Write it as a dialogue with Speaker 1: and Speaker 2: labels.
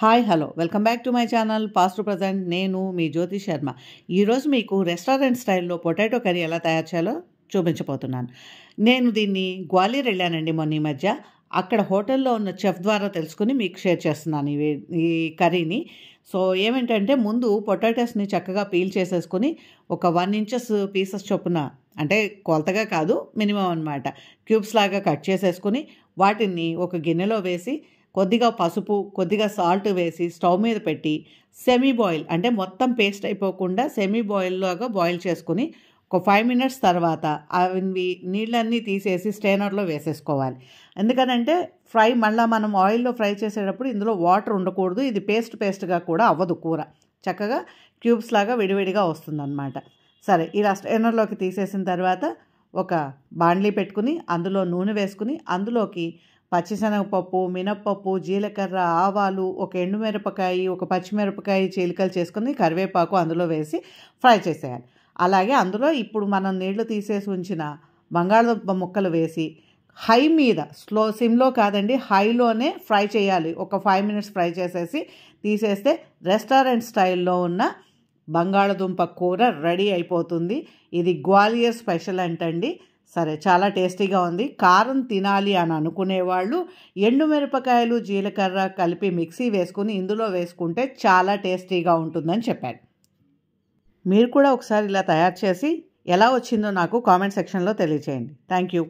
Speaker 1: hi hello welcome back to my channel past present నేను మీ జ్యోతి శర్మ ఈరోజు మీకు రెస్టారెంట్ స్టైల్లో పొటాటో కర్రీ ఎలా తయారు చేయాలో చూపించబోతున్నాను నేను దీన్ని గ్వాలియర్ వెళ్ళానండి మొన్న ఈ మధ్య అక్కడ హోటల్లో ఉన్న చెఫ్ ద్వారా తెలుసుకుని మీకు షేర్ చేస్తున్నాను ఇవి ఈ కర్రీని సో ఏమిటంటే ముందు పొటాటోస్ని చక్కగా పీల్ చేసేసుకుని ఒక వన్ ఇంచెస్ పీసెస్ చొప్పున అంటే కొలతగా కాదు మినిమం అనమాట క్యూబ్స్ లాగా కట్ చేసేసుకుని వాటిని ఒక గిన్నెలో వేసి కొద్దిగా పసుపు కొద్దిగా సాల్ట్ వేసి స్టవ్ మీద పెట్టి సెమీ బాయిల్ అంటే మొత్తం పేస్ట్ అయిపోకుండా సెమీ బాయిల్లాగా బాయిల్ చేసుకుని ఒక ఫైవ్ మినిట్స్ తర్వాత అవి నీళ్ళన్నీ తీసేసి స్టెయినర్లో వేసేసుకోవాలి ఎందుకనంటే ఫ్రై మళ్ళీ మనం ఆయిల్లో ఫ్రై చేసేటప్పుడు ఇందులో వాటర్ ఉండకూడదు ఇది పేస్ట్ పేస్ట్గా కూడా అవ్వదు కూర చక్కగా క్యూబ్స్ లాగా విడివిడిగా వస్తుందన్నమాట సరే ఇలా స్టెయినర్లోకి తీసేసిన తర్వాత ఒక బాండ్లీ పెట్టుకుని అందులో నూనె వేసుకుని అందులోకి పచ్చిశనగపప్పు మినప్పప్పు జీలకర్ర ఆవాలు ఒక ఎండుమిరపకాయ ఒక పచ్చిమిరపకాయ చీలికలు చేసుకుని కరివేపాకు అందులో వేసి ఫ్రై చేసేయాలి అలాగే అందులో ఇప్పుడు మనం నీళ్లు తీసేసి ఉంచిన బంగాళదుంప ముక్కలు వేసి హై మీద స్లో సిమ్లో కాదండి హైలోనే ఫ్రై చేయాలి ఒక ఫైవ్ మినిట్స్ ఫ్రై చేసేసి తీసేస్తే రెస్టారెంట్ స్టైల్లో ఉన్న బంగాళదుంప కూర రెడీ అయిపోతుంది ఇది గ్వాలియర్ స్పెషల్ అంటండి సరే చాలా టేస్టీగా ఉంది కారం తినాలి అని అనుకునేవాళ్ళు ఎండుమిరపకాయలు జీలకర్ర కలిపి మిక్సీ వేసుకుని ఇందులో వేసుకుంటే చాలా టేస్టీగా ఉంటుందని చెప్పాడు మీరు కూడా ఒకసారి ఇలా తయారు చేసి ఎలా వచ్చిందో నాకు కామెంట్ సెక్షన్లో తెలియచేయండి థ్యాంక్ యూ